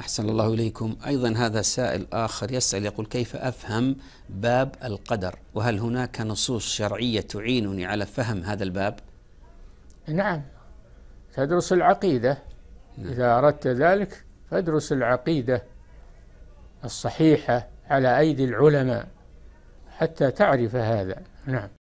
أحسن الله إليكم أيضا هذا سائل آخر يسأل يقول كيف أفهم باب القدر وهل هناك نصوص شرعية تعينني على فهم هذا الباب نعم تدرس العقيدة نعم. إذا أردت ذلك فادرس العقيدة الصحيحة على أيدي العلماء حتى تعرف هذا نعم